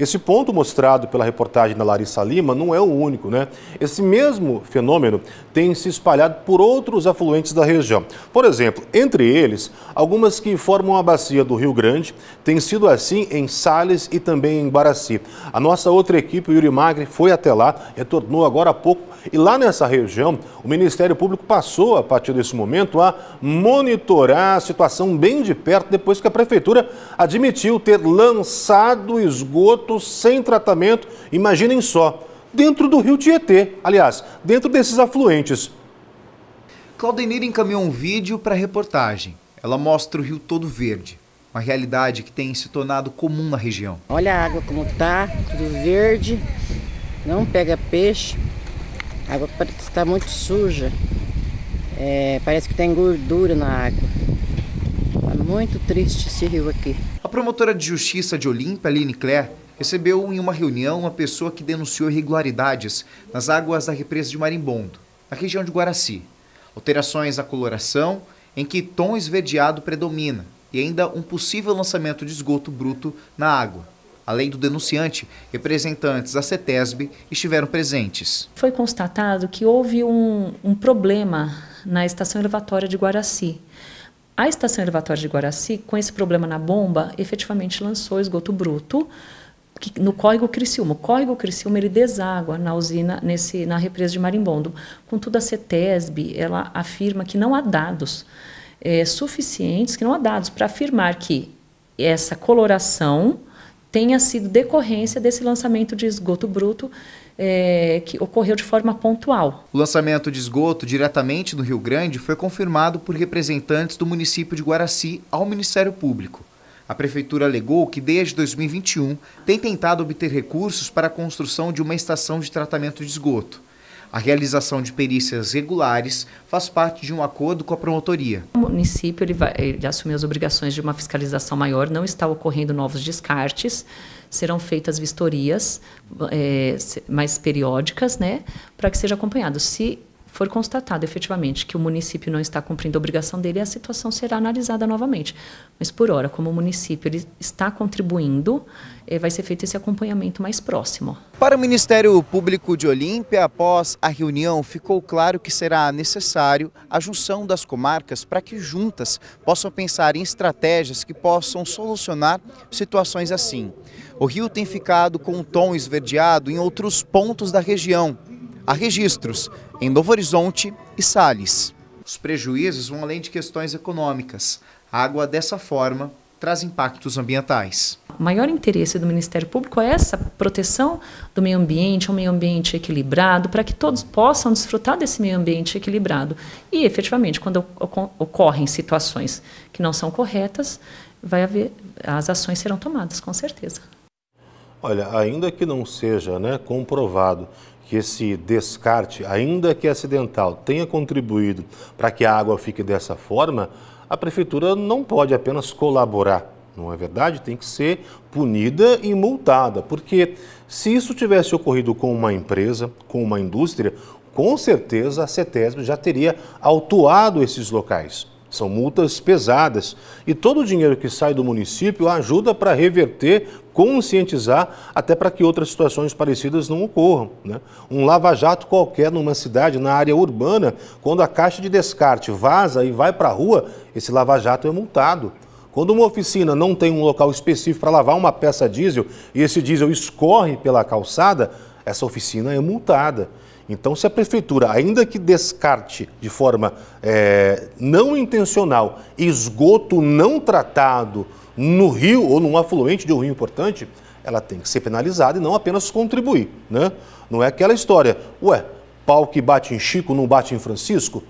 Esse ponto mostrado pela reportagem da Larissa Lima não é o único, né? Esse mesmo fenômeno tem se espalhado por outros afluentes da região. Por exemplo, entre eles, algumas que formam a bacia do Rio Grande têm sido assim em Sales e também em Baraci. A nossa outra equipe, Yuri Magri, foi até lá, retornou agora há pouco e lá nessa região o Ministério Público passou, a partir desse momento, a monitorar a situação bem de perto depois que a Prefeitura admitiu ter lançado esgoto esgoto sem tratamento, imaginem só, dentro do rio Tietê, aliás, dentro desses afluentes. Claudenir encaminhou um vídeo para a reportagem. Ela mostra o rio todo verde, uma realidade que tem se tornado comum na região. Olha a água como tá, tudo verde, não pega peixe, a água está muito suja, é, parece que tem tá gordura na água. Está muito triste esse rio aqui. A promotora de justiça de Olímpia, Aline Claire, recebeu em uma reunião uma pessoa que denunciou irregularidades nas águas da represa de Marimbondo, na região de Guaraci. Alterações à coloração, em que tom esverdeado predomina, e ainda um possível lançamento de esgoto bruto na água. Além do denunciante, representantes da CETESB estiveram presentes. Foi constatado que houve um, um problema na estação elevatória de Guaraci. A estação elevatória de Guaraci, com esse problema na bomba, efetivamente lançou esgoto bruto que, no córrego Criciúma. O córrego Criciúma ele deságua na usina, nesse, na represa de Marimbondo. Contudo, a CETESB ela afirma que não há dados é, suficientes, que não há dados para afirmar que essa coloração tenha sido decorrência desse lançamento de esgoto bruto é, que ocorreu de forma pontual. O lançamento de esgoto diretamente no Rio Grande foi confirmado por representantes do município de Guaraci ao Ministério Público. A prefeitura alegou que desde 2021 tem tentado obter recursos para a construção de uma estação de tratamento de esgoto. A realização de perícias regulares faz parte de um acordo com a promotoria. O município ele vai, ele assumiu as obrigações de uma fiscalização maior, não está ocorrendo novos descartes, serão feitas vistorias é, mais periódicas, né, para que seja acompanhado. Se for constatado efetivamente que o município não está cumprindo a obrigação dele, a situação será analisada novamente. Mas, por hora, como o município ele está contribuindo, eh, vai ser feito esse acompanhamento mais próximo. Para o Ministério Público de Olímpia, após a reunião, ficou claro que será necessário a junção das comarcas para que juntas possam pensar em estratégias que possam solucionar situações assim. O rio tem ficado com um tom esverdeado em outros pontos da região, Há registros em Novo Horizonte e Sales. Os prejuízos vão além de questões econômicas. A água, dessa forma, traz impactos ambientais. O maior interesse do Ministério Público é essa proteção do meio ambiente, um meio ambiente equilibrado, para que todos possam desfrutar desse meio ambiente equilibrado. E, efetivamente, quando ocorrem situações que não são corretas, vai haver, as ações serão tomadas, com certeza. Olha, ainda que não seja né, comprovado que esse descarte, ainda que acidental, tenha contribuído para que a água fique dessa forma, a prefeitura não pode apenas colaborar, não é verdade? Tem que ser punida e multada, porque se isso tivesse ocorrido com uma empresa, com uma indústria, com certeza a CETESB já teria autuado esses locais. São multas pesadas. E todo o dinheiro que sai do município ajuda para reverter, conscientizar, até para que outras situações parecidas não ocorram. Né? Um lava-jato qualquer numa cidade, na área urbana, quando a caixa de descarte vaza e vai para a rua, esse lava-jato é multado. Quando uma oficina não tem um local específico para lavar uma peça diesel e esse diesel escorre pela calçada, essa oficina é multada. Então, se a prefeitura, ainda que descarte de forma é, não intencional esgoto não tratado no rio ou num afluente de um rio importante, ela tem que ser penalizada e não apenas contribuir. Né? Não é aquela história, ué, pau que bate em Chico não bate em Francisco?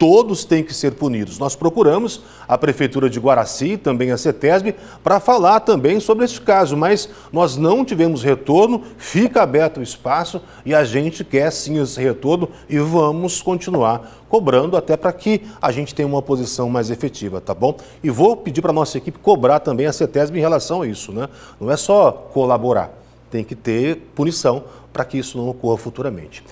todos têm que ser punidos. Nós procuramos a Prefeitura de Guaraci, também a CETESB, para falar também sobre esse caso, mas nós não tivemos retorno, fica aberto o espaço e a gente quer sim esse retorno e vamos continuar cobrando até para que a gente tenha uma posição mais efetiva, tá bom? E vou pedir para a nossa equipe cobrar também a CETESB em relação a isso, né? Não é só colaborar, tem que ter punição para que isso não ocorra futuramente.